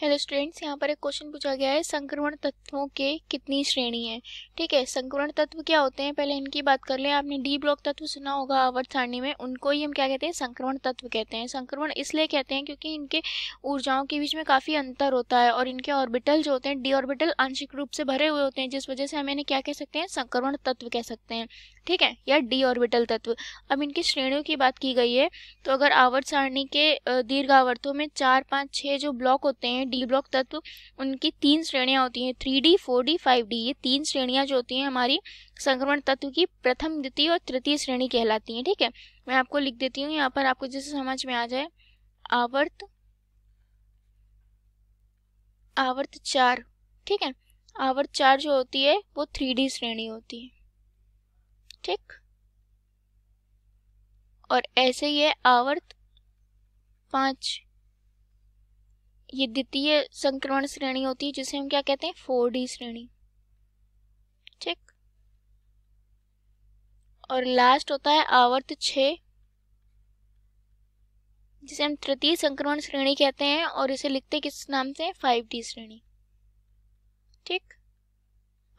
Hello students यहाँ पर एक क्वेश्चन पूछा गया है संक्रमण तत्वों के कितनी श्रेणी है ठीक है संक्रमण तत्व क्या होते हैं पहले इनकी बात कर लें आपने डी ब्लॉक तत्व सुना होगा आवर्त सारणी में उनको ही हम क्या कहते हैं संक्रमण तत्व कहते हैं संक्रमण इसलिए कहते हैं क्योंकि इनके ऊर्जाओं के बीच में काफ़ी अंतर होता है और इनके ऑर्बिटल जो होते हैं डी ऑर्बिटल आंशिक रूप से भरे हुए होते हैं जिस वजह से हम इन्हें क्या कह सकते हैं संक्रमण तत्व कह सकते हैं ठीक है या डी ऑर्बिटल तत्व अब इनकी श्रेणियों की बात की गई है तो अगर आवर्त सारणी के दीर्घावर्तों में चार पाँच छः जो ब्लॉक होते हैं डी ब्लॉक तत्व उनकी तीन श्रेणियाँ होती हैं three D four D five D ये तीन श्रेणियाँ जो होती हैं हमारी संक्रमण तत्व की प्रथम द्वितीय और तृतीय श्रेणी कहलाती हैं ठीक है मैं आपको लिख देती हूँ यहाँ पर आपको जैसे समझ में आ जाए आवर्त आवर्त चार ठीक है आवर्त चार जो होती है वो थ्री डी श्रेणी होती है ठीक और ऐसे ये आवर्त पांच ये द्वितीय संक्रमण श्रेणी होती है जिसे हम क्या कहते हैं फोर डी श्रेणी ठीक और लास्ट होता है आवर्त छ जिसे हम तृतीय संक्रमण श्रेणी कहते हैं और इसे लिखते किस नाम से फाइव डी श्रेणी ठीक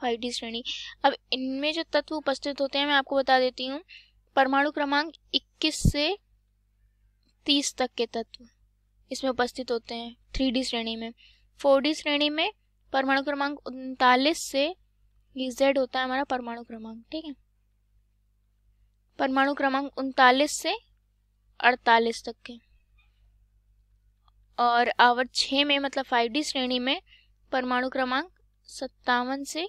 डी श्रेणी अब इनमें जो तत्व उपस्थित होते हैं मैं आपको बता देती हूँ परमाणु क्रमांक 21 से 30 तक के तत्व इसमें उपस्थित होते हैं थ्री श्रेणी में फोर श्रेणी में परमाणु क्रमांक उनतालीस से ये जेड होता है हमारा परमाणु क्रमांक ठीक है परमाणु क्रमांक उनतालीस से अड़तालीस तक के और आवर्त छः में मतलब फाइव डी श्रेणी में परमाणु क्रमांक सत्तावन से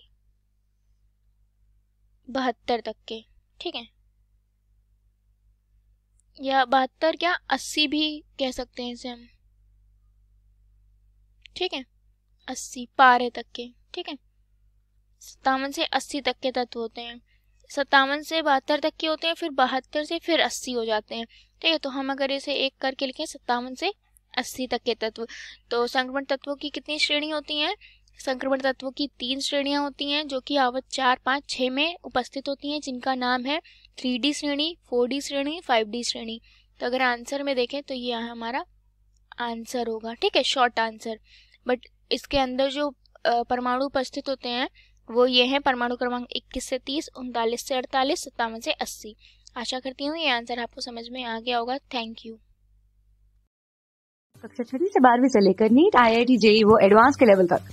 बहत्तर तक के ठीक है या बहत्तर क्या अस्सी भी कह सकते हैं इसे हम ठीक है अस्सी पारे तक के ठीक है सत्तावन से अस्सी तक के तत्व होते हैं सत्तावन से बहत्तर तक के होते हैं फिर बहत्तर से फिर अस्सी हो जाते हैं ठीक है तो हम अगर इसे एक करके लिखें सत्तावन से अस्सी तक के तत्व तो संक्रमण तत्वों की कितनी श्रेणी होती है संक्रमण तत्वों की तीन श्रेणियां होती हैं जो कि आवत चार पाँच छः में उपस्थित होती हैं जिनका नाम है थ्री डी श्रेणी फोर डी श्रेणी फाइव डी श्रेणी तो अगर आंसर में देखें तो ये हमारा आंसर होगा ठीक है शॉर्ट आंसर बट इसके अंदर जो परमाणु उपस्थित होते हैं वो ये हैं परमाणु क्रमांक 21 से 30, उनतालीस से 48, सत्तावन से 80। आशा करती हूँ ये आंसर आपको समझ में आ गया होगा थैंक यू कक्षा छठी से बारहवीं से लेकर NEET I I T JEE वो एडवांस के लेवल तक